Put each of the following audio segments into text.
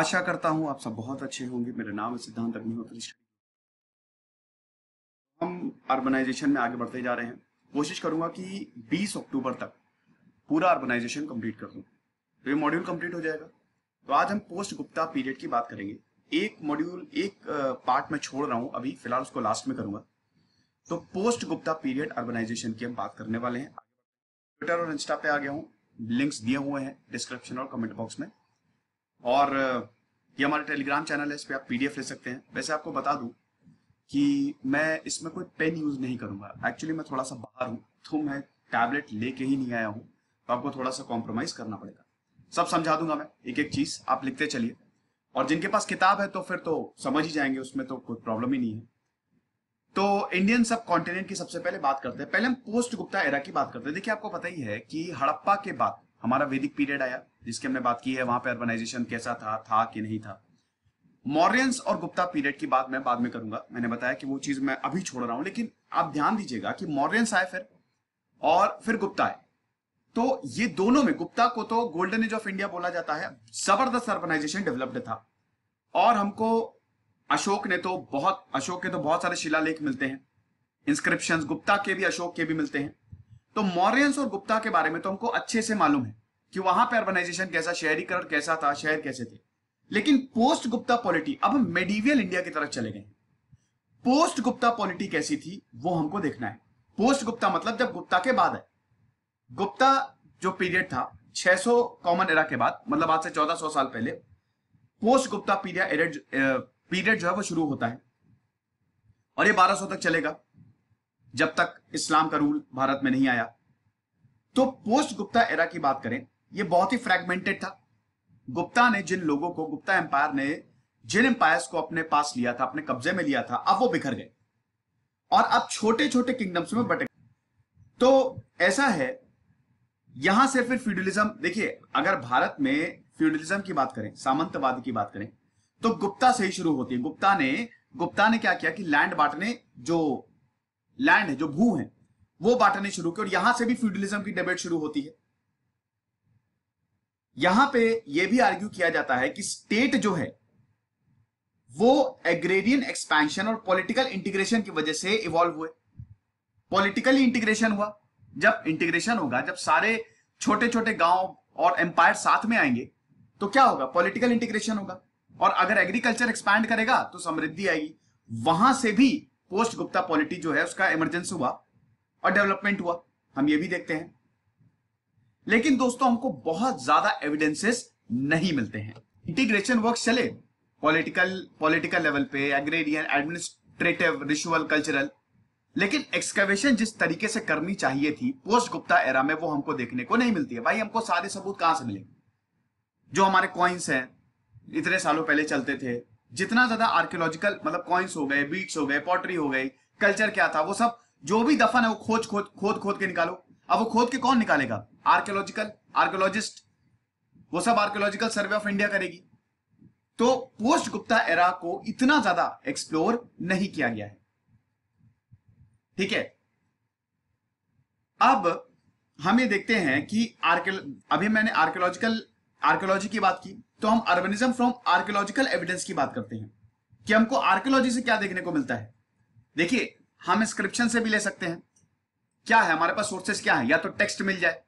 आशा करता हूँ आप सब बहुत अच्छे होंगे मेरा नाम है सिद्धांत अग्निहोत्री हम अर्बनाइजेशन में आगे बढ़ते जा रहे हैं कोशिश करूंगा कि 20 अक्टूबर तक पूरा अर्बनाइजेशन कंप्लीट कर दूँ तो ये मॉड्यूल कंप्लीट हो जाएगा तो आज हम पोस्ट गुप्ता पीरियड की बात करेंगे एक मॉड्यूल एक पार्ट में छोड़ रहा हूँ अभी फिलहाल उसको लास्ट में करूंगा तो पोस्ट गुप्ता पीरियड अर्बनाइजेशन की हम बात करने वाले हैं ट्विटर और इंस्टा पे आ गया हूँ लिंक्स दिए हुए हैं डिस्क्रिप्शन और कमेंट बॉक्स में और ये हमारे टेलीग्राम चैनल है इस पर आप पीडीएफ ले सकते हैं वैसे आपको बता दूं कि मैं इसमें कोई पेन यूज नहीं करूंगा एक्चुअली मैं थोड़ा सा बाहर हूँ तो मैं टैबलेट लेके ही नहीं आया हूँ तो आपको थोड़ा सा कॉम्प्रोमाइज करना पड़ेगा सब समझा दूंगा मैं एक एक चीज आप लिखते चलिए और जिनके पास किताब है तो फिर तो समझ ही जाएंगे उसमें तो कोई प्रॉब्लम ही नहीं है तो इंडियन सब कॉन्टिनेंट की सबसे पहले बात करते हैं पहले हम पोस्ट गुप्ता एरा की बात करते हैं देखिए आपको पता ही है कि हड़प्पा के बाद हमारा वैदिक पीरियड आया जिसकी हमने बात की है वहां पे अर्बनाइजेशन कैसा था था कि नहीं था मॉरियंस और गुप्ता पीरियड की बात मैं बाद में करूंगा मैंने बताया कि वो चीज मैं अभी छोड़ रहा हूं लेकिन आप ध्यान दीजिएगा कि मॉरियंस आए फिर और फिर गुप्ता आए तो ये दोनों में गुप्ता को तो गोल्डन एज ऑफ इंडिया बोला जाता है जबरदस्त अर्बनाइजेशन डेवलप्ड था और हमको अशोक ने तो बहुत अशोक के तो बहुत सारे शिलालेख मिलते हैं इंस्क्रिप्शन गुप्ता के भी अशोक के भी मिलते हैं तो मॉरियंस और गुप्ता के बारे में तो हमको अच्छे से मालूम है कि वहां पर अर्बनाइजेशन कैसा शहरीकरण कैसा था शहर कैसे थे लेकिन पोस्ट गुप्ता पॉलिटी अब हम मेडिवियल इंडिया की तरफ चले गए पोस्ट गुप्ता पॉलिटी कैसी थी वो हमको देखना है पोस्ट गुप्ता मतलब जब गुप्ता के बाद है गुप्ता जो पीरियड था 600 कॉमन एरा के बाद मतलब आज से 1400 साल पहले post Gupta period period eh, जो है वो शुरू होता है और ये 1200 तक चलेगा जब तक इस्लाम का रूल भारत में नहीं आया तो पोस्ट गुप्ता एरा की बात करें यह बहुत ही फ्रेगमेंटेड था गुप्ता ने जिन लोगों को गुप्ता एम्पायर ने जिन एम्पायर को अपने पास लिया था अपने कब्जे में लिया था अब वो बिखर गए और अब छोटे छोटे किंगडम्स में बटे तो ऐसा है यहां से फिर फ्यूडलिज्म देखिए अगर भारत में फ्यूडलिज्म की बात करें सामंतवाद की बात करें तो गुप्ता से ही शुरू होती है गुप्ता ने गुप्ता ने क्या किया कि लैंड बांटने जो लैंड है जो भू है वो बांटने शुरू किया और यहां से भी फ्यूडलिज्म की डिबेट शुरू होती है यहां पे ये भी आर्ग्यू किया जाता है कि स्टेट जो है वो एग्रेरियन एक्सपेंशन और पॉलिटिकल इंटीग्रेशन की वजह से इवॉल्व हुए पॉलिटिकली इंटीग्रेशन हुआ जब इंटीग्रेशन होगा जब सारे छोटे छोटे गांव और एम्पायर साथ में आएंगे तो क्या होगा पॉलिटिकल इंटीग्रेशन होगा और अगर एग्रीकल्चर एक्सपैंड करेगा तो समृद्धि आएगी वहां से भी पोस्ट गुप्ता पॉलिटी जो है उसका इमरजेंस हुआ और डेवलपमेंट हुआ हम ये भी देखते हैं लेकिन दोस्तों हमको बहुत ज्यादा एविडेंसेस नहीं मिलते हैं इंटीग्रेशन वर्क चले पॉलिटिकल पॉलिटिकल लेवल पे एग्रेरियन एडमिनिस्ट्रेटिव रिशुअल कल्चरल लेकिन एक्सकवेशन जिस तरीके से करनी चाहिए थी पोस्ट गुप्ता एरा में वो हमको देखने को नहीं मिलती है भाई हमको सारे सबूत कहां से मिलेंगे जो हमारे कॉइन्स हैं इतने सालों पहले चलते थे जितना ज्यादा आर्कियोलॉजिकल मतलब कॉइन्स हो गए बीट्स हो गए पॉटरी हो गई कल्चर क्या था वो सब जो भी दफन है वो खोज खोद खोद खोद के निकालो अब वो खोद के कौन निकालेगा आर्कियोलॉजिकल आर्कियोलॉजिस्ट वो सब आर्कियोलॉजिकल सर्वे ऑफ इंडिया करेगी तो पोस्ट गुप्ता एरा को इतना ज्यादा एक्सप्लोर नहीं किया गया है ठीक है अब हम ये देखते हैं कि आर्कियो अभी मैंने आर्कियोलॉजिकल आर्कियोलॉजी की बात की तो हम अर्बनिज्म फ्रॉम आर्कियोलॉजिकल एविडेंस की बात करते हैं कि हमको आर्कियोलॉजी से क्या देखने को मिलता है देखिए हम इंस्क्रिप्शन से भी ले सकते हैं क्या है हमारे पास सोर्सेस क्या है या तो टेक्स्ट मिल जाए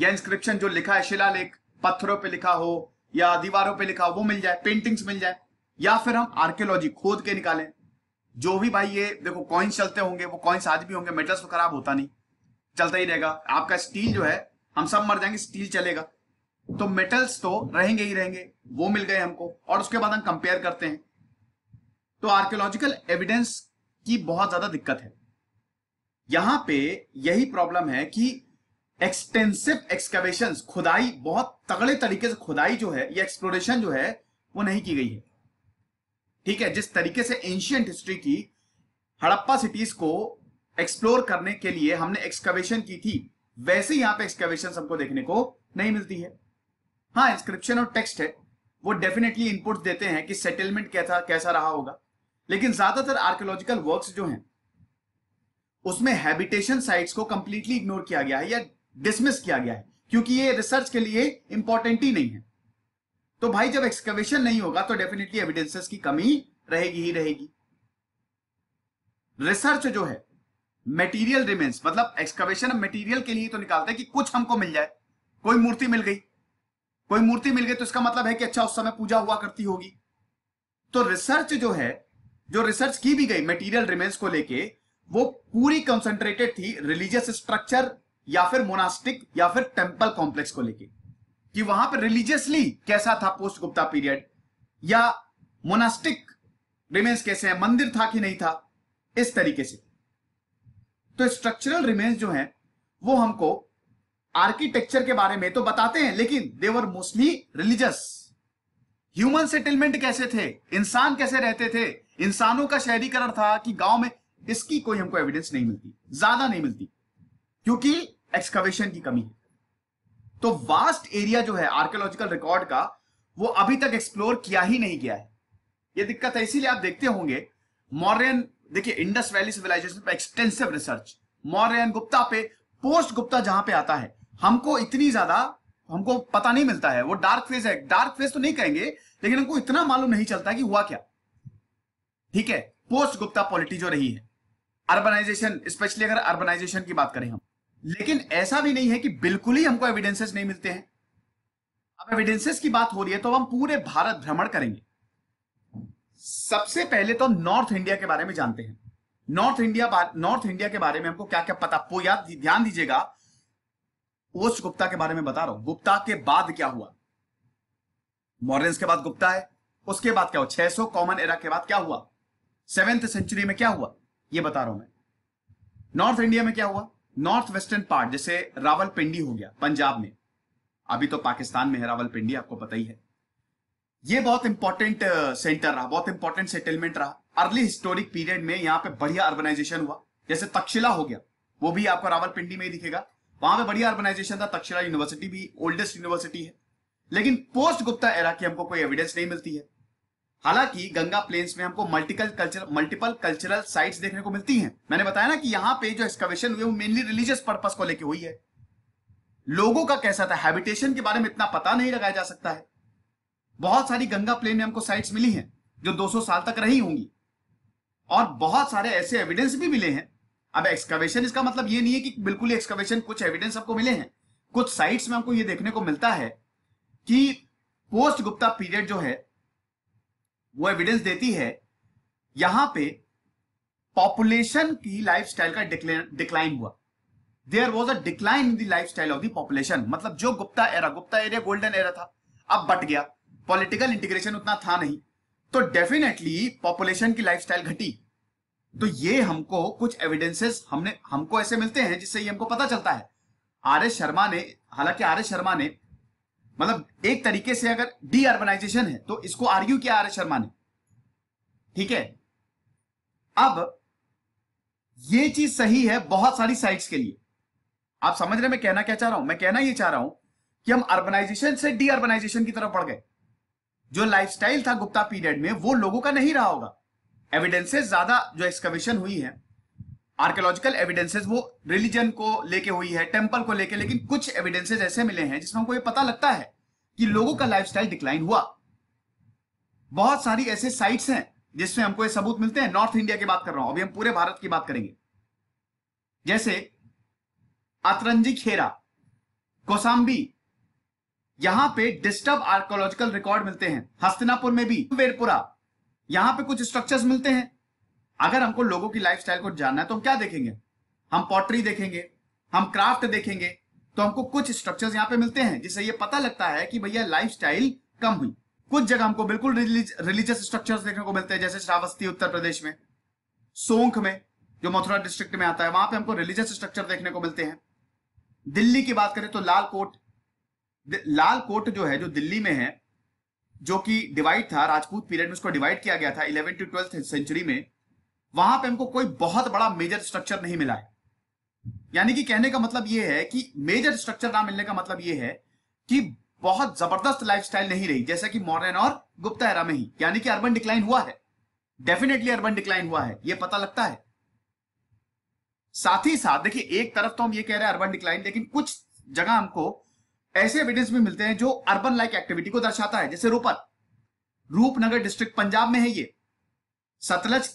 या इंस्क्रिप्शन जो लिखा है शिलालेख पत्थरों पे लिखा हो या दीवारों पे लिखा हो वो मिल जाए पेंटिंग्स मिल जाए या फिर हम आर्कियोलॉजी खोद के निकालें जो भी भाई ये देखो कॉइन्स चलते होंगे वो कॉइन्स आज भी होंगे मेटल्स तो खराब होता नहीं चलता ही रहेगा आपका स्टील जो है हम सब मर जाएंगे स्टील चलेगा तो मेटल्स तो रहेंगे ही रहेंगे वो मिल गए हमको और उसके बाद हम कंपेयर करते हैं तो आर्कियोलॉजिकल एविडेंस की बहुत ज्यादा दिक्कत है यहां पे यही प्रॉब्लम है कि एक्सटेंसिव एक्सकवेशन खुदाई बहुत तगड़े तरीके से खुदाई जो है या एक्सप्लोरेशन जो है वो नहीं की गई है ठीक है जिस तरीके से एंशियंट हिस्ट्री की हड़प्पा सिटीज को एक्सप्लोर करने के लिए हमने एक्सकवेशन की थी वैसे यहां पे एक्सकवेशन हमको देखने को नहीं मिलती है हाँ इंस्क्रिप्शन और टेक्स्ट है वो डेफिनेटली इनपुट देते हैं कि सेटलमेंट क्या था कैसा रहा होगा लेकिन ज्यादातर आर्कोलॉजिकल वर्क जो है उसमें हैबिटेशन साइट्स को कंप्लीटली इग्नोर किया गया है या डिसमिस किया गया है क्योंकि ये रिसर्च के लिए इंपॉर्टेंट ही नहीं है तो भाई जब एक्सकवेशन नहीं होगा तो डेफिनेटली एविडेंसेस की कमी रहेगी ही रहेगी रिसर्च जो है मटेरियल रिमेन्स मतलब एक्सकवेशन मटेरियल के लिए तो निकालते हैं कि कुछ हमको मिल जाए कोई मूर्ति मिल गई कोई मूर्ति मिल गई तो इसका मतलब है कि अच्छा उस समय पूजा हुआ करती होगी तो रिसर्च जो है जो रिसर्च की भी गई मेटीरियल रिमेन्स को लेके वो पूरी कंसंट्रेटेड थी रिलीजियस स्ट्रक्चर या फिर मोनास्टिक या फिर टेम्पल कॉम्प्लेक्स को लेके कि वहां पर रिलीजियसली कैसा था पोस्ट गुप्ता पीरियड या मोनास्टिक रिमेन्स कैसे है मंदिर था कि नहीं था इस तरीके से तो स्ट्रक्चरल रिमेन्स जो है वो हमको आर्किटेक्चर के बारे में तो बताते हैं लेकिन they were mostly religious human settlement कैसे थे इंसान कैसे रहते थे इंसानों का शहरीकरण था कि गांव में इसकी कोई हमको एविडेंस नहीं मिलती ज्यादा नहीं मिलती क्योंकि एक्सकवेशन की कमी है तो वास्ट एरिया जो है आर्कियोलॉजिकल रिकॉर्ड का वो अभी तक एक्सप्लोर किया ही नहीं गया है ये दिक्कत है इसीलिए आप देखते होंगे मॉरियन देखिए इंडस वैली सिविलाइजेशन पर एक्सटेंसिव रिसर्च मॉरियन गुप्ता पे पोस्ट गुप्ता जहां पे आता है हमको इतनी ज्यादा हमको पता नहीं मिलता है वो डार्क फेज है डार्क फेज तो नहीं कहेंगे लेकिन हमको इतना मालूम नहीं चलता कि हुआ क्या ठीक है पोस्ट गुप्ता पॉलिटी जो रही है अर्बनाइजेशन स्पेशली अगर अर्बनाइजेशन की बात करें हम लेकिन ऐसा भी नहीं है कि बिल्कुल ही हमको एविडेंसेस नहीं मिलते हैं अब एविडेंसेस की बात हो रही है तो हम पूरे भारत भ्रमण करेंगे सबसे पहले तो नॉर्थ इंडिया के बारे में जानते हैं नॉर्थ इंडिया नॉर्थ इंडिया के बारे में हमको क्या क्या पता ध्यान दीजिएगा ओस गुप्ता के बारे में बता रहा हूं गुप्ता के बाद क्या हुआ मॉडर्न्स के बाद गुप्ता है उसके बाद क्या हुआ 600 कॉमन एरा के बाद क्या हुआ सेवेंथ सेंचुरी में क्या हुआ ये बता रहा हूं मैं नॉर्थ इंडिया में क्या हुआ नॉर्थ वेस्टर्न पार्ट जैसे पिंडी हो गया पंजाब में अभी तो पाकिस्तान में है पिंडी आपको पता ही है ये बहुत इंपॉर्टेंट सेंटर uh, रहा बहुत इंपॉर्टेंट सेटलमेंट रहा अर्ली हिस्टोरिक पीरियड में यहां पे बढ़िया अर्बनाइजेशन हुआ जैसे तक्षशिला हो गया वो भी आपको रावलपिंडी में ही दिखेगा वहां पे बढ़िया ऑर्गेनाइजेशन था तक्षशिला यूनिवर्सिटी भी ओल्डेस्ट यूनिवर्सिटी है लेकिन पोस्ट गुप्ता एरा की हमको कोई एविडेंस नहीं मिलती है हालांकि गंगा प्लेन्स में हमको multiple culture multiple cultural sites देखने को मिलती हैं मैंने बताया ना कि यहाँ पे जो एक्सकवेशन हुई वो मेनली रिलीजियस पर्पस को लेके हुई है लोगों का कैसा था हैबिटेशन के बारे में इतना पता नहीं लगाया जा सकता है बहुत सारी गंगा प्लेन में हमको साइट्स मिली हैं जो 200 साल तक रही होंगी और बहुत सारे ऐसे एविडेंस भी मिले हैं अब एक्सकवेशन इसका मतलब ये नहीं है कि बिल्कुल एक्सकवेशन कुछ एविडेंस आपको मिले हैं कुछ साइट्स में हमको ये देखने को मिलता है कि पोस्ट गुप्ता पीरियड जो है वो एविडेंस देती है यहां पे पॉपुलेशन की लाइफस्टाइल का डिक्लाइन हुआ there was a decline in the style of the population मतलब जो Gupta era Gupta area golden era था अब बट गया पॉलिटिकल इंटीग्रेशन उतना था नहीं तो डेफिनेटली पॉपुलेशन की स्टाइल घटी तो ये हमको कुछ एविडेंसेस हमने हमको ऐसे मिलते हैं जिससे ये हमको पता चलता है आर एस शर्मा ने हालांकि आर एस शर्मा ने मतलब एक तरीके से अगर डी अर्बनाइजेशन है तो इसको आर्ग्यू किया आर एस शर्मा ने ठीक है अब ये चीज सही है बहुत सारी साइट्स के लिए आप समझ रहे मैं कहना क्या चाह रहा हूं मैं कहना ये चाह रहा हूं कि हम अर्बनाइजेशन से डी अर्बनाइजेशन की तरफ बढ़ गए जो लाइफस्टाइल था गुप्ता पीरियड में वो लोगों का नहीं रहा होगा एविडेंसेस ज्यादा जो एक्सकवेशन हुई है आर्कोलॉजिकल एविडेंसेस वो रिलीजन को लेके हुई है टेम्पल को लेके लेकिन कुछ एविडेंसेस ऐसे मिले हैं जिसमें हमको ये पता लगता है कि लोगों का लाइफ डिक्लाइन हुआ बहुत सारी ऐसे साइट्स हैं जिसमें हमको ये सबूत मिलते हैं नॉर्थ इंडिया की बात कर रहा हूं अभी हम पूरे भारत की बात करेंगे जैसे अतरंजी खेरा कोसाम्बी यहां पे डिस्टर्ब आर्कोलॉजिकल रिकॉर्ड मिलते हैं हस्तिनापुर में भी वेरपुरा यहाँ पे कुछ स्ट्रक्चर्स मिलते हैं अगर हमको लोगों की लाइफस्टाइल को जानना है तो हम क्या देखेंगे हम पॉटरी देखेंगे हम क्राफ्ट देखेंगे तो हमको कुछ स्ट्रक्चर्स यहाँ पे मिलते हैं जिससे ये पता लगता है कि भैया लाइफस्टाइल कम हुई कुछ जगह हमको बिल्कुल रिलीजियस स्ट्रक्चर्स देखने को मिलते हैं जैसे श्रावस्ती उत्तर प्रदेश में सोंख में जो मथुरा डिस्ट्रिक्ट में आता है वहां पे हमको रिलीजियस स्ट्रक्चर देखने को मिलते हैं दिल्ली की बात करें तो लाल कोट लाल कोट जो है जो दिल्ली में है जो कि डिवाइड था राजपूत पीरियड में उसको डिवाइड किया गया था इलेवन टू ट्वेल्थ सेंचुरी में वहां पे हमको कोई बहुत बड़ा मेजर स्ट्रक्चर नहीं मिला है यानी कि कहने का मतलब यह है कि मेजर स्ट्रक्चर ना मिलने का मतलब यह है कि बहुत जबरदस्त लाइफस्टाइल नहीं रही जैसा कि मॉडर्न और गुप्ता एरा में ही यानी कि अर्बन डिक्लाइन हुआ है डेफिनेटली अर्बन डिक्लाइन हुआ है यह पता लगता है साथ ही साथ देखिए एक तरफ तो हम ये कह रहे हैं अर्बन डिक्लाइन लेकिन कुछ जगह हमको ऐसे एविडेंस भी मिलते हैं जो अर्बन लाइक एक्टिविटी को दर्शाता है जैसे रोपड़ रूपनगर डिस्ट्रिक्ट पंजाब में है ये Sutlej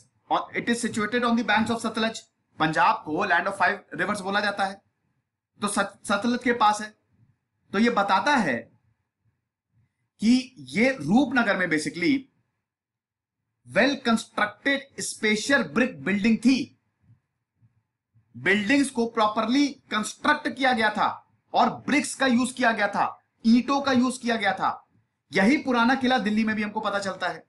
it is situated on banks of Sutlej Punjab को लैंड ऑफ फाइव रिवर्स बोला जाता है तो सतलज के पास है तो ये बताता है कि ये रूपनगर में basically well constructed special brick building थी बिल्डिंग्स को प्रॉपरली कंस्ट्रक्ट किया गया था और ब्रिक्स का यूज किया गया था ईटों का यूज किया गया था यही पुराना किला दिल्ली में भी हमको पता चलता है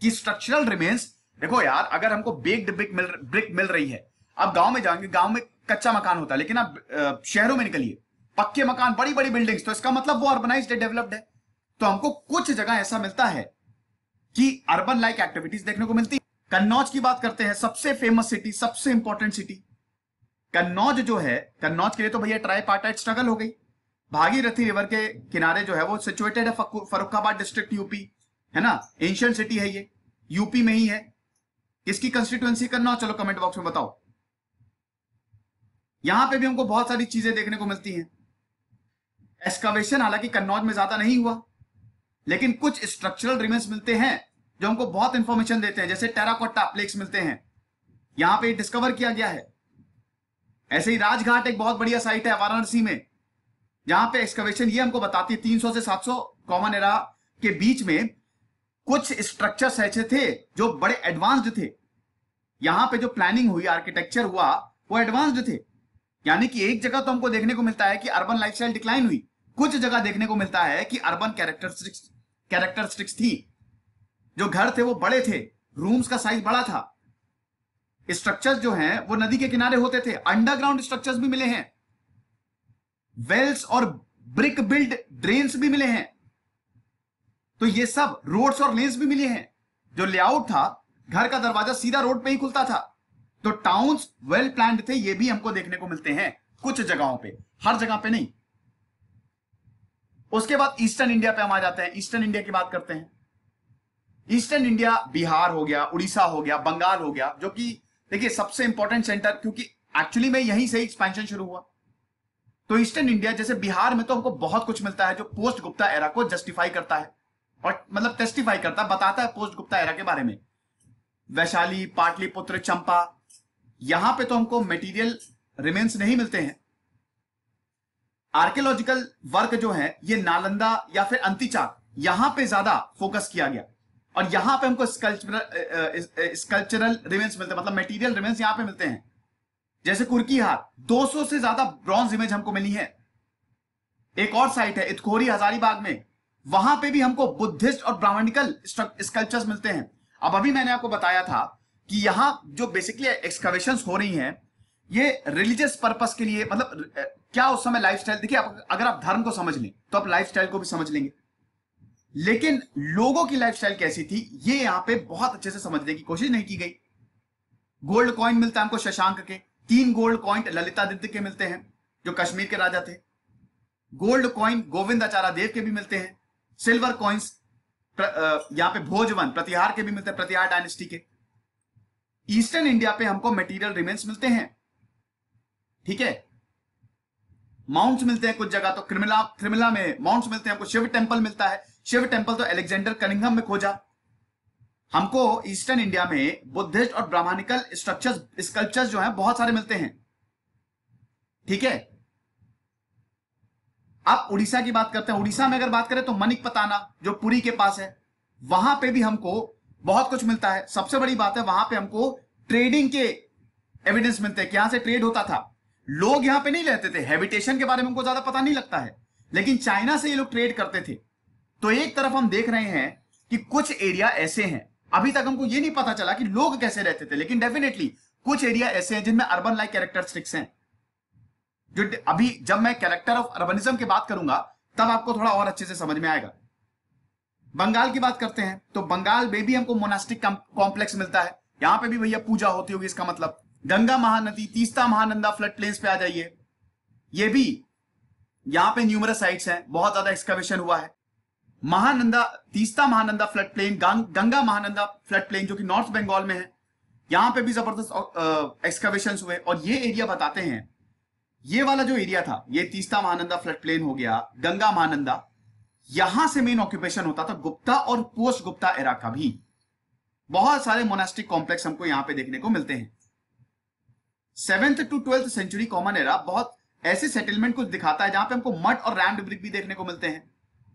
कि स्ट्रक्चरल रिमेन्स देखो यार अगर हमको बेग्ड ब्रिक मिल ब्रिक मिल रही है अब गांव में जाएंगे गांव में कच्चा मकान होता है लेकिन आप शहरों में निकलिए पक्के मकान बड़ी बड़ी बिल्डिंग्स तो इसका मतलब वो अर्बनाइज डेवलप्ड है तो हमको कुछ जगह ऐसा मिलता है कि अर्बन लाइक एक्टिविटीज देखने को मिलती है कन्नौज की बात करते हैं सबसे फेमस सिटी सबसे इंपॉर्टेंट सिटी कन्नौज जो है कन्नौज के लिए तो भैया ट्राई पार्टाइट स्ट्रगल हो गई भागीरथी रिवर के किनारे जो है वो सिचुएटेड है फरुखाबाद डिस्ट्रिक्ट यूपी है ना एंशियंट सिटी है ये यूपी में ही है किसकी कंस्टिट्युएंसी कन्नौज चलो कमेंट बॉक्स में बताओ यहां पे भी हमको बहुत सारी चीजें देखने को मिलती हैं एक्सकवेशन हालांकि कन्नौज में ज्यादा नहीं हुआ लेकिन कुछ स्ट्रक्चरल रिमेन्स मिलते हैं जो हमको बहुत इंफॉर्मेशन देते हैं जैसे टेराकोटा प्लेक्स मिलते हैं यहां पर डिस्कवर किया गया है ऐसे ही राजघाट एक बहुत बढ़िया साइट है वाराणसी में जहां पे एक्सकवेशन ये हमको बताती है सौ से सौ कॉमन एरा के बीच में कुछ स्ट्रक्चर्स ऐसे थे जो बड़े एडवांस्ड थे यहां पे जो प्लानिंग हुई आर्किटेक्चर हुआ वो एडवांस्ड थे यानी कि एक जगह तो हमको देखने को मिलता है कि अर्बन लाइफस्टाइल डिक्लाइन हुई कुछ जगह देखने को मिलता है कि अर्बन कैरेक्टरिस्टिक्स कैरेक्टरिस्टिक्स थी जो घर थे वो बड़े थे रूम्स का साइज बड़ा था स्ट्रक्चर्स जो हैं वो नदी के किनारे होते थे अंडरग्राउंड स्ट्रक्चर्स भी मिले हैं वेल्स और ब्रिक बिल्ड ड्रेन्स भी मिले हैं तो ये सब रोड्स और लेन्स भी मिले हैं जो लेआउट था घर का दरवाजा सीधा रोड पे ही खुलता था तो टाउन्स वेल प्लान थे ये भी हमको देखने को मिलते हैं कुछ जगहों पे हर जगह पे नहीं उसके बाद ईस्टर्न इंडिया पे हम आ जाते हैं ईस्टर्न इंडिया की बात करते हैं ईस्टर्न इंडिया बिहार हो गया उड़ीसा हो गया बंगाल हो गया जो कि देखिए सबसे इंपॉर्टेंट सेंटर क्योंकि एक्चुअली में यहीं से एक्सपेंशन शुरू हुआ तो ईस्टर्न इंडिया जैसे बिहार में तो हमको बहुत कुछ मिलता है जो पोस्ट गुप्ता एरा को जस्टिफाई करता है और मतलब टेस्टिफाई करता है बताता है पोस्ट गुप्ता एरा के बारे में वैशाली पाटलिपुत्र चंपा यहां पे तो हमको मेटीरियल रिमेन्स नहीं मिलते हैं आर्कियोलॉजिकल वर्क जो है ये नालंदा या फिर अंतिचा यहां पे ज्यादा फोकस किया गया और यहां पे हमको स्कल्परल स्कल्चरल मिलते हैं मतलब मटेरियल रिमेंस यहां पे मिलते हैं जैसे कुर्की हार 200 से ज्यादा ब्रॉन्ज इमेज हमको मिली है एक और साइट है इतखोरी हजारीबाग में वहां पे भी हमको बुद्धिस्ट और ब्राह्मणिकल स्कल्पचर्स मिलते हैं अब अभी मैंने आपको बताया था कि यहां जो बेसिकली एक्सकवेशन हो रही है ये रिलीजियस पर्पज के लिए मतलब क्या उस समय लाइफ देखिए अगर आप धर्म को समझ लें तो आप लाइफ को भी समझ लेंगे लेकिन लोगों की लाइफस्टाइल कैसी थी ये यहां पे बहुत अच्छे से समझने की कोशिश नहीं की गई गोल्ड कॉइन मिलता है हमको शशांक के तीन गोल्ड कॉइन ललितादित्य के मिलते हैं जो कश्मीर के राजा थे गोल्ड कॉइन गोविंदाचारा देव के भी मिलते हैं सिल्वर कॉइन्स यहां पे भोजवन प्रतिहार के भी मिलते हैं प्रतिहार डायनेस्टी के ईस्टर्न इंडिया पे हमको मटेरियल रिमेन्स मिलते हैं ठीक है माउंट्स मिलते हैं कुछ जगह तो क्रिमिला क्रिमिला में माउंट्स मिलते हैं हमको शिव टेम्पल मिलता है शिव टेम्पल तो एलेक्जेंडर कनिंगम में खोजा हमको ईस्टर्न इंडिया में बुद्धिस्ट और ब्राह्मणिकल स्ट्रक्चर स्कल्पचर्स जो है बहुत सारे मिलते हैं ठीक है आप उड़ीसा की बात करते हैं उड़ीसा में अगर बात करें तो मनिक पताना जो पुरी के पास है वहां पे भी हमको बहुत कुछ मिलता है सबसे बड़ी बात है वहां पे हमको ट्रेडिंग के एविडेंस मिलते हैं कि यहां से ट्रेड होता था लोग यहां पे नहीं रहते थे हैबिटेशन के बारे में हमको ज्यादा पता नहीं लगता है लेकिन चाइना से ये लोग ट्रेड करते थे तो एक तरफ हम देख रहे हैं कि कुछ एरिया ऐसे हैं अभी तक हमको ये नहीं पता चला कि लोग कैसे रहते थे लेकिन डेफिनेटली कुछ एरिया ऐसे हैं जिनमें अर्बन लाइक कैरेक्टरिस्टिक्स हैं जो अभी जब मैं कैरेक्टर ऑफ अर्बनिज्म की बात करूंगा तब आपको थोड़ा और अच्छे से समझ में आएगा बंगाल की बात करते हैं तो बंगाल में भी हमको मोनास्टिक कॉम्प्लेक्स मिलता है यहां पे भी भैया पूजा होती होगी इसका मतलब गंगा महानदी तीस्ता महानंदा फ्लड प्लेन्स पे आ जाइए ये भी यहां पे न्यूमरस साइट्स हैं बहुत ज्यादा एक्सकवेशन हुआ है Mahananda Teesta Mahananda flood plain Ganga Mahananda flood plain जो कि नॉर्थ बंगाल में है यहां पे भी जबरदस्त एक्सकवेशन हुए और ये एरिया बताते हैं ये वाला जो एरिया था ये तीस्ता महानंदा फ्लड प्लेन हो गया गंगा महानंदा यहां से मेन ऑक्यूपेशन होता था गुप्ता और पोस्ट गुप्ता एरा का भी बहुत सारे मोनास्टिक कॉम्प्लेक्स हमको यहां पे देखने को मिलते हैं seventh to twelfth century common era बहुत ऐसे सेटलमेंट कुछ दिखाता है जहां पे हमको मठ और रैम ब्रिक भी देखने को मिलते हैं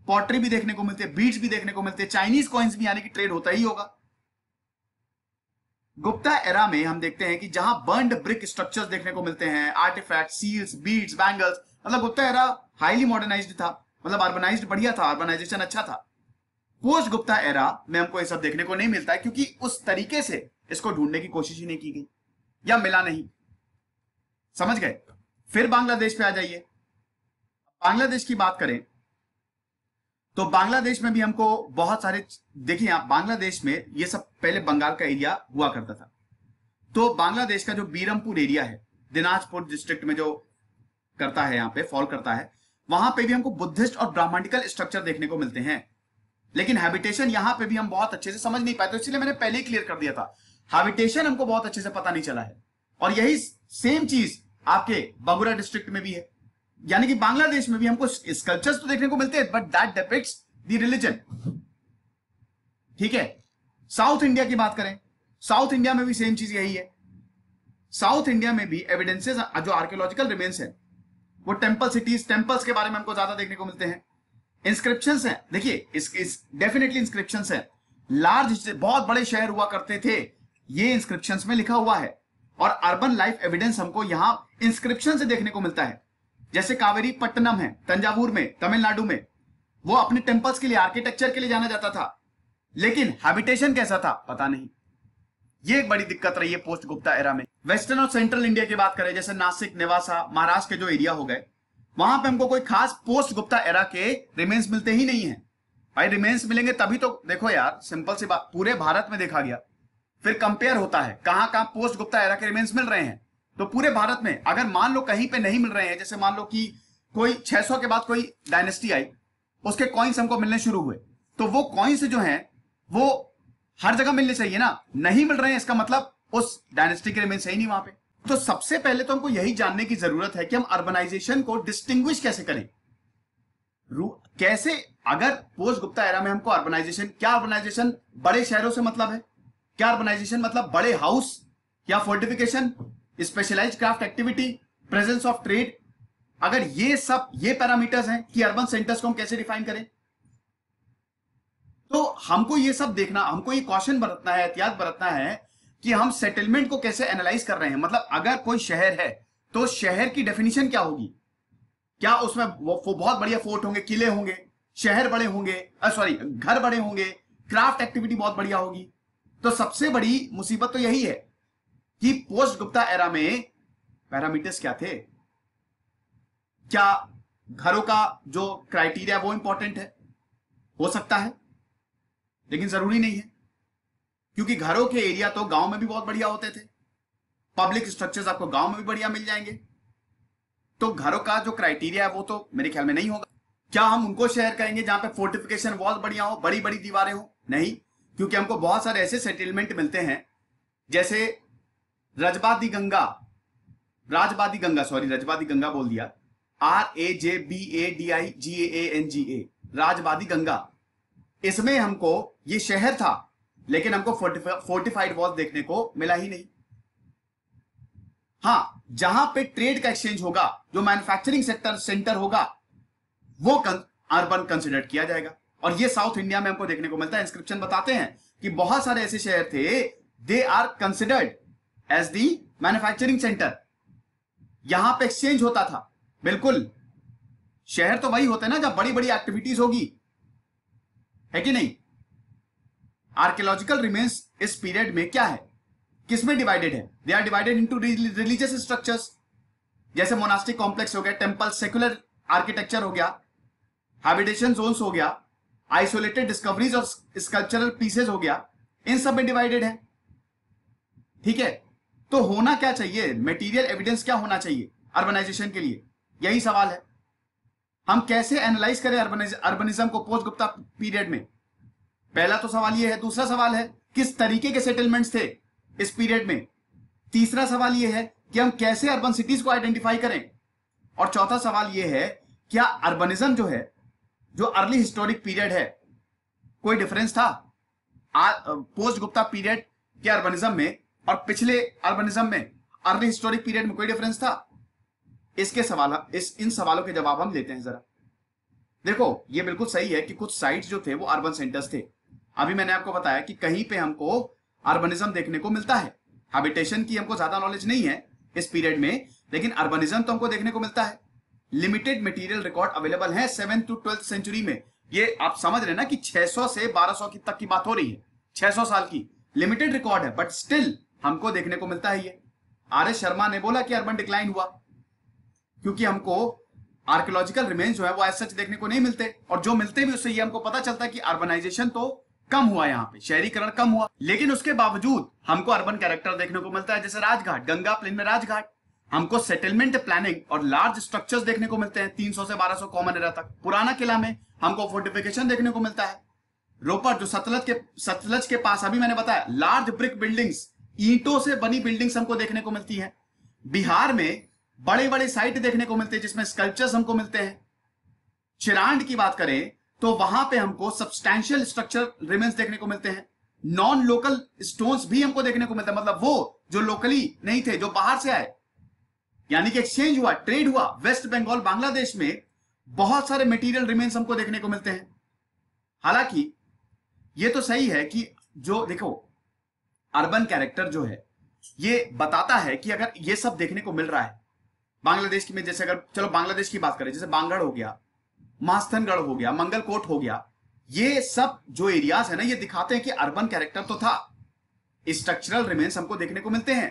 पॉटरी भी देखने को मिलती है बीट्स भी देखने को मिलते हैं चाइनीज कॉइन्स भी यानी कि ट्रेड होता ही होगा गुप्ता एरा में हम देखते हैं कि जहां बर्ड ब्रिक स्ट्रक्चर्स देखने को मिलते हैं आर्टिफैक्ट सील्स बीट्स बैंगल्स मतलब गुप्ता एरा हाईली मॉडर्नाइज था मतलब अर्बनाइज बढ़िया था अर्बनाइजेशन अच्छा था पोस्ट गुप्ता एरा में हमको ये सब देखने को नहीं मिलता क्योंकि उस तरीके से इसको ढूंढने की कोशिश ही नहीं की गई या मिला नहीं समझ गए फिर बांग्लादेश पे आ जाइए बांग्लादेश की बात करें तो बांग्लादेश में भी हमको बहुत सारे देखिए आप बांग्लादेश में ये सब पहले बंगाल का एरिया हुआ करता था तो बांग्लादेश का जो बीरमपुर एरिया है दिनाजपुर डिस्ट्रिक्ट में जो करता है यहाँ पे फॉल करता है वहां पे भी हमको बुद्धिस्ट और ब्राह्मणिकल स्ट्रक्चर देखने को मिलते हैं लेकिन हैबिटेशन यहाँ पे भी हम बहुत अच्छे से समझ नहीं पाते तो इसलिए मैंने पहले ही क्लियर कर दिया था हैबिटेशन हमको बहुत अच्छे से पता नहीं चला है और यही सेम चीज आपके बगुरा डिस्ट्रिक्ट में भी है यानी कि बांग्लादेश में भी हमको स्कल्पचर्स तो देखने को मिलते हैं but that depicts the religion ठीक है साउथ इंडिया की बात करें साउथ इंडिया में भी सेम चीज यही है साउथ इंडिया में भी एविडेंसेस जो आर्कियोलॉजिकल रिमेन्स है वो टेम्पल सिटीज टेम्पल्स के बारे में हमको ज्यादा देखने को मिलते हैं इंस्क्रिप्शन है देखिए डेफिनेटली इंस्क्रिप्शन है लार्ज बहुत बड़े शहर हुआ करते थे ये इंस्क्रिप्शन में लिखा हुआ है और अर्बन लाइफ एविडेंस हमको यहां इंस्क्रिप्शन से देखने को मिलता है जैसे कावेरी पट्टनम है तंजावुर में तमिलनाडु में वो अपने टेम्पल्स के लिए आर्किटेक्चर के लिए जाना जाता था लेकिन हैबिटेशन कैसा था पता नहीं ये एक बड़ी दिक्कत रही है पोस्ट गुप्ता एरा में वेस्टर्न और सेंट्रल इंडिया की बात करें जैसे नासिक नेवासा महाराष्ट्र के जो एरिया हो गए वहां पे हमको कोई खास पोस्ट गुप्ता एरा के रिमेन्स मिलते ही नहीं है भाई रिमेन्स मिलेंगे तभी तो देखो यार सिंपल सी बात पूरे भारत में देखा गया फिर कंपेयर होता है कहां कहां पोस्ट गुप्ता एरा के रिमेन्स मिल रहे हैं तो पूरे भारत में अगर मान लो कहीं पे नहीं मिल रहे हैं जैसे मान लो कि कोई 600 के बाद कोई डायनेस्टी आई उसके कॉइन्स हमको मिलने शुरू हुए तो वो कॉइन्स जो हैं वो हर जगह मिलने चाहिए ना नहीं मिल रहे हैं इसका मतलब उस डायनेस्टी के रिमेन सही नहीं वहां पे तो सबसे पहले तो हमको यही जानने की जरूरत है कि हम अर्बनाइजेशन को डिस्टिंग्विश कैसे करें कैसे अगर पोस्ट गुप्ता एरा में हमको अर्बनाइजेशन क्या अर्बनाइजेशन बड़े शहरों से मतलब है क्या अर्बनाइजेशन मतलब बड़े हाउस या fortification specialise craft activity presence of trade अगर ये सब ये पैरामीटर्स हैं कि अर्बन सेंटर्स को हम कैसे डिफाइन करें तो हमको ये सब देखना हमको ये क्वेश्चन बरतना है एहतियात बरतना है कि हम सेटलमेंट को कैसे एनालाइज कर रहे हैं मतलब अगर कोई शहर है तो शहर की डेफिनेशन क्या होगी क्या उसमें वो, वो बहुत बढ़िया फोर्ट होंगे किले होंगे शहर बड़े होंगे सॉरी घर बड़े होंगे क्राफ्ट एक्टिविटी बहुत बढ़िया होगी तो सबसे बड़ी मुसीबत तो यही है कि पोस्ट गुप्ता एरा में पैरामीटर्स क्या थे क्या घरों का जो क्राइटेरिया वो इंपॉर्टेंट है हो सकता है लेकिन जरूरी नहीं है क्योंकि घरों के एरिया तो गांव में भी बहुत बढ़िया होते थे पब्लिक स्ट्रक्चर्स आपको गांव में भी बढ़िया मिल जाएंगे तो घरों का जो क्राइटेरिया है वो तो मेरे ख्याल में नहीं होगा क्या हम उनको शेयर करेंगे जहां पे फोर्टिफिकेशन वॉल बढ़िया हो बड़ी बड़ी दीवारें हो नहीं क्योंकि हमको बहुत सारे ऐसे सेटलमेंट मिलते हैं जैसे रजबादी गंगा राजबादी गंगा सॉरी रजबादी गंगा बोल दिया R A J B A D I G A N G A Rajbadi Ganga इसमें हमको ये शहर था लेकिन हमको फोर्टिफाइड वॉल देखने को मिला ही नहीं हाँ जहां पे ट्रेड का एक्सचेंज होगा जो मैन्युफैक्चरिंग सेक्टर सेंटर होगा वो अर्बन कंसिडर किया जाएगा और ये साउथ इंडिया में हमको देखने को मिलता है इंस्क्रिप्शन बताते हैं कि बहुत सारे ऐसे शहर थे they are considered as the manufacturing centre यहां पे एक्सचेंज होता था बिल्कुल शहर तो वही होते ना जब बड़ी बड़ी एक्टिविटीज होगी है कि नहीं आर्कियोलॉजिकल रिमेन्स इस पीरियड में क्या है किसमें डिवाइडेड है they are divided into religious structures जैसे मोनास्टिक कॉम्प्लेक्स हो गया टेम्पल सेक्युलर आर्किटेक्चर हो गया हैबिटेशन जोन्स हो गया आइसोलेटेड डिस्कवरीज और स्कल्पचरल पीसेज हो गया इन सब में डिवाइडेड है ठीक है तो होना क्या चाहिए मेटीरियल एविडेंस क्या होना चाहिए अर्बनाइजेशन के लिए यही सवाल है हम कैसे एनालाइज करें अर्बनिज्म को पोस्ट गुप्ता पीरियड में पहला तो सवाल यह है दूसरा सवाल है किस तरीके के सेटलमेंट थे इस पीरियड में तीसरा सवाल यह है कि हम कैसे अर्बन सिटीज को आइडेंटिफाई करें और चौथा सवाल यह है क्या अर्बनिज्म जो है जो अर्ली हिस्टोरिक पीरियड है कोई डिफरेंस था आ, पोस्ट गुप्ता पीरियड के अर्बनिज्म में और पिछले अर्बनिज्म में अर्ली हिस्टोरिक पीरियड में कोई डिफरेंस था इसके सवाल इस इन सवालों के जवाब हम लेते हैं जरा देखो ये बिल्कुल सही है कि कुछ साइट्स जो थे वो अर्बन सेंटर्स थे अभी मैंने आपको बताया कि कहीं पे हमको अर्बनिज्म देखने को मिलता है हैबिटेशन की हमको ज्यादा नॉलेज नहीं है इस पीरियड में लेकिन अर्बनिज्म तो हमको देखने को मिलता है लिमिटेड मटेरियल रिकॉर्ड अवेलेबल है सेवन टू ट्वेल्थ सेंचुरी में ये आप समझ रहे ना कि 600 से 1200 की तक की बात हो रही है 600 साल की लिमिटेड रिकॉर्ड है बट स्टिल हमको देखने को मिलता है ये आर एस शर्मा ने बोला कि अर्बन डिक्लाइन हुआ क्योंकि हमको आर्कोलॉजिकल रिमेन्स जो है वो एस सच देखने को नहीं मिलते और जो मिलते भी उससे ये हमको पता चलता है कि अर्बनाइजेशन तो कम हुआ यहाँ पे शहरीकरण कम हुआ लेकिन उसके बावजूद हमको अर्बन कैरेक्टर देखने को मिलता है जैसे राजघाट गंगा प्लेन में राजघाट हमको सेटलमेंट प्लानिंग और लार्ज स्ट्रक्चर्स देखने को मिलते हैं 300 से 1200 कॉमन एरा तक पुराना किला में हमको फोर्टिफिकेशन देखने को मिलता है रोपर जो सतलज के सतलज के पास अभी मैंने बताया लार्ज ब्रिक बिल्डिंग्स ईंटों से बनी बिल्डिंग्स हमको देखने को मिलती है बिहार में बड़े बड़े साइट देखने को मिलते हैं जिसमें स्कल्पचर्स हमको मिलते हैं चिरांड की बात करें तो वहां पे हमको सब्सटैंशियल स्ट्रक्चर रिमेन्स देखने को मिलते हैं नॉन लोकल स्टोन्स भी हमको देखने को मिलते हैं मतलब वो जो लोकली नहीं थे जो बाहर से आए यानी कि एक्सचेंज हुआ ट्रेड हुआ वेस्ट बंगाल बांग्लादेश में बहुत सारे मटेरियल रिमेन्स हमको देखने को मिलते हैं हालांकि ये तो सही है कि जो देखो अर्बन कैरेक्टर जो है ये बताता है कि अगर ये सब देखने को मिल रहा है बांग्लादेश की में जैसे अगर चलो बांग्लादेश की बात करें जैसे बांगड़ हो गया मास्थनगढ़ हो गया मंगलकोट हो गया ये सब जो एरियाज है ना ये दिखाते हैं कि अर्बन कैरेक्टर तो था स्ट्रक्चरल रिमेन्स हमको देखने को मिलते हैं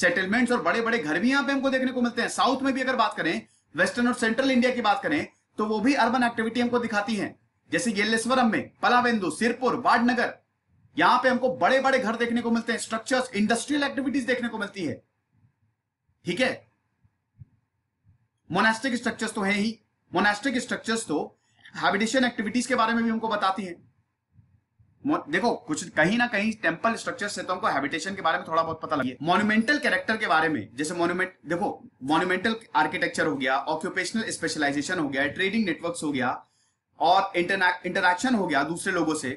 सेटलमेंट्स और बड़े बड़े घर भी यहां पे हमको देखने को मिलते हैं साउथ में भी अगर बात करें वेस्टर्न और सेंट्रल इंडिया की बात करें तो वो भी अर्बन एक्टिविटी हमको दिखाती है जैसे येलेश्वरम में पलावेंदु सिरपुर वाडनगर यहां पे हमको बड़े बड़े घर देखने को मिलते हैं स्ट्रक्चर्स इंडस्ट्रियल एक्टिविटीज देखने को मिलती है ठीक है मोनास्टिक स्ट्रक्चर्स तो है ही मोनास्टिक स्ट्रक्चर्स तो हैबिटेशन एक्टिविटीज के बारे में भी हमको बताती है देखो कुछ कहीं ना कहीं टेम्पल स्ट्रक्चर से तो हमको हैबिटेशन के बारे में थोड़ा बहुत पता लगे मोन्यूमेंटल कैरेक्टर के बारे में जैसे मोन्यूमेंट देखो मोन्यूमेंटल आर्किटेक्चर हो गया ऑक्यूपेशनल स्पेशलाइजेशन हो गया ट्रेडिंग नेटवर्क हो गया और इंटरक्शन हो गया दूसरे लोगों से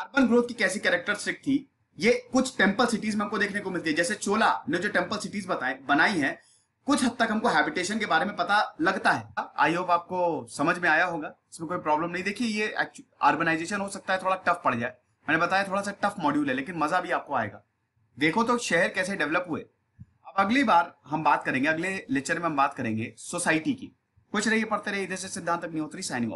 अर्बन ग्रोथ की कैसी कैरेक्टरिस्टिक थी ये कुछ टेम्पल सिटीज में हमको देखने को मिलती है जैसे चोला ने जो टेम्पल सिटीज बताए बनाई है कुछ हद तक हमको हैबिटेशन के बारे में पता लगता है आई होप आपको समझ में आया होगा इसमें कोई प्रॉब्लम नहीं देखिए ये अर्बनाइजेशन हो सकता है थोड़ा टफ पड़ जाए मैंने बताया थोड़ा सा टफ मॉड्यूल है लेकिन मजा भी आपको आएगा देखो तो शहर कैसे डेवलप हुए अब अगली बार हम बात करेंगे अगले लेक्चर में हम बात करेंगे सोसाइटी की कुछ रहिए पढ़ते रहिए इधर से सिद्धांत अग्निहोत्री साइनिंग